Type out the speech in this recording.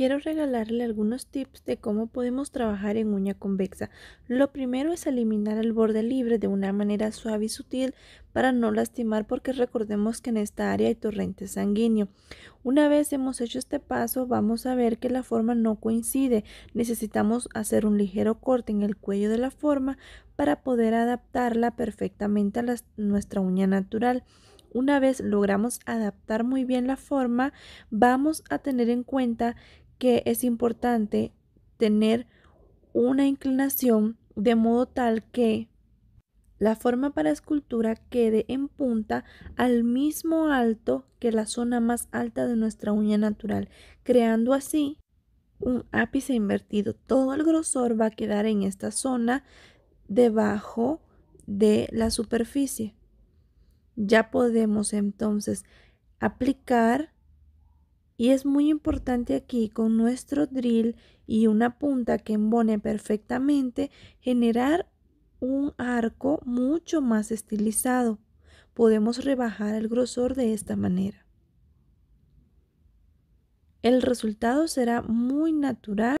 quiero regalarle algunos tips de cómo podemos trabajar en uña convexa. Lo primero es eliminar el borde libre de una manera suave y sutil para no lastimar porque recordemos que en esta área hay torrente sanguíneo. Una vez hemos hecho este paso vamos a ver que la forma no coincide. Necesitamos hacer un ligero corte en el cuello de la forma para poder adaptarla perfectamente a nuestra uña natural. Una vez logramos adaptar muy bien la forma, vamos a tener en cuenta que es importante tener una inclinación de modo tal que la forma para escultura quede en punta al mismo alto que la zona más alta de nuestra uña natural, creando así un ápice invertido. Todo el grosor va a quedar en esta zona debajo de la superficie. Ya podemos entonces aplicar y es muy importante aquí con nuestro drill y una punta que embone perfectamente generar un arco mucho más estilizado. Podemos rebajar el grosor de esta manera. El resultado será muy natural.